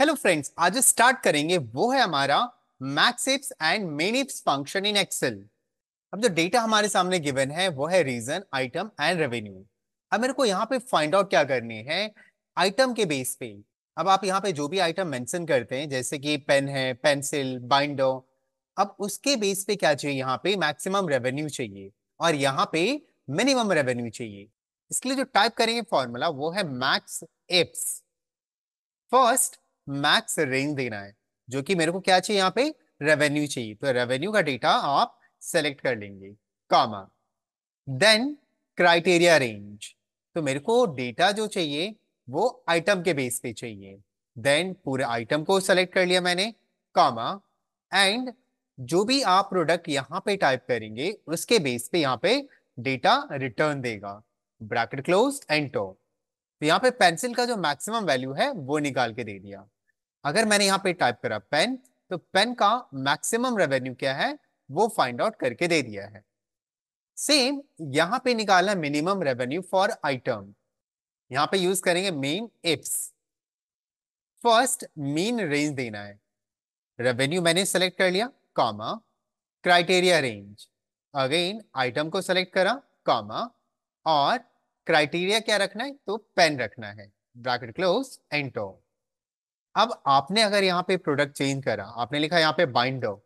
hello friends आज start करेंगे वो है हमारा MAXIFS and MINIFS function in Excel अब जो डेटा हमारे सामने गिवन है वो है रीजन आइटम एंड रेवेन्यू अब मेरे को यहाँ पे फाइंड आउट क्या करनी है आइटम के बेस पे अब आप यहाँ पे जो भी आइटम मेंशन करते हैं जैसे कि पेन है पेंसिल बाइंडो अब उसके बेस पे क्या चाहिए यहाँ पे मैक्सिमम रेवेन्यू चाहिए और यहाँ पे मिनिमम रेवेन्यू चाहिए इसके लिए जो टाइप करेंगे फॉर्मूला वो है MAXIFS first max range देना है जो कि मेरे को क्या चाहिए यहाँ पे रेवेन्यू चाहिए तो रेवेन्यू का डेटा आप सेलेक्ट कर लेंगे कॉमा देन क्राइटेरिया रेंज तो मेरे को डेटा जो चाहिए वो आइटम के बेस पे चाहिए देन पूरे आइटम को सेलेक्ट कर लिया मैंने कॉमा एंड जो भी आप प्रोडक्ट यहाँ पे टाइप करेंगे उसके बेस पे यहाँ पे डेटा रिटर्न देगा ब्रैकेट क्लोज एंटर तो यहाँ पे पेंसिल का जो मैक्सिमम वैल्यू है वो निकाल के दे दिया अगर मैंने यहाँ पे टाइप करा पेन तो पेन का मैक्सिमम रेवेन्यू क्या है वो फाइंड आउट करके दे दिया है सेम यहाँ पे निकालना मिनिमम रेवेन्यू फॉर आइटम यहाँ पे यूज करेंगे MINIFS first min range देना है रेवेन्यू मैंने सेलेक्ट कर लिया comma criteria range again item को सेलेक्ट करा कॉमा और क्राइटेरिया क्या रखना है तो पेन रखना है ब्रैकेट क्लोज एंटो अब आपने अगर यहाँ पे प्रोडक्ट चेंज करा आपने लिखा यहाँ पे बाइंडर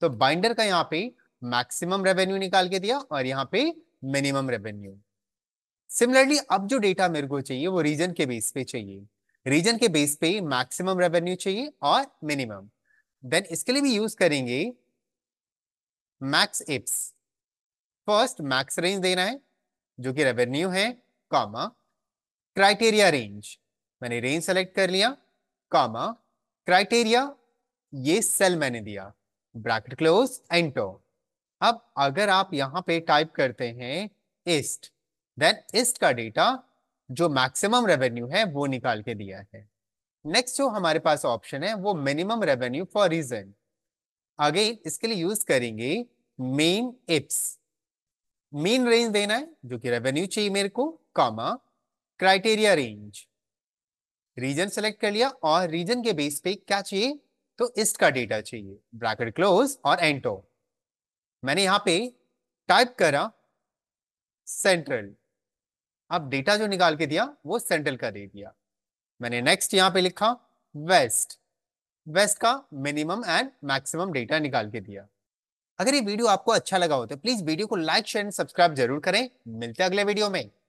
तो बाइंडर का यहाँ पे मैक्सिमम रेवेन्यू निकाल के दिया और यहाँ पे मिनिमम रेवेन्यू सिमिलरली अब जो डेटा मेरे को चाहिए वो रीजन के बेस पे चाहिए रीजन के बेस पे मैक्सिमम रेवेन्यू चाहिए और मिनिमम देन इसके लिए भी यूज करेंगे MAXIFS first max range देना है जो कि रेवेन्यू है कॉमा क्राइटेरिया रेंज मैंने रेंज सेलेक्ट कर लिया कामा क्राइटेरिया ये सेल मैंने दिया ब्रैकेट क्लोज एंटर अब अगर आप यहां पे टाइप करते हैं इस्ट देन इस्ट का डेटा जो मैक्सिमम रेवेन्यू है वो निकाल के दिया है नेक्स्ट जो हमारे पास ऑप्शन है वो minimum revenue for region again इसके लिए यूज करेंगे मेन इप्स मेन रेंज देना है जो कि रेवेन्यू चाहिए मेरे को comma criteria range region select कर लिया और रीजन के बेस पे क्या चाहिए तो इस्ट का डेटा चाहिए ब्रैकेट क्लोज और एंटो मैंने यहाँ पे टाइप करा सेंट्रल अब डेटा जो निकाल के दिया वो सेंट्रल का दे दिया मैंने नेक्स्ट यहाँ पे लिखा वेस्ट वेस्ट का मिनिमम एंड मैक्सिमम डेटा निकाल के दिया अगर ये वीडियो आपको अच्छा लगा हो तो प्लीज वीडियो को लाइक शेयर एंड सब्सक्राइब जरूर करें मिलते हैं अगले वीडियो में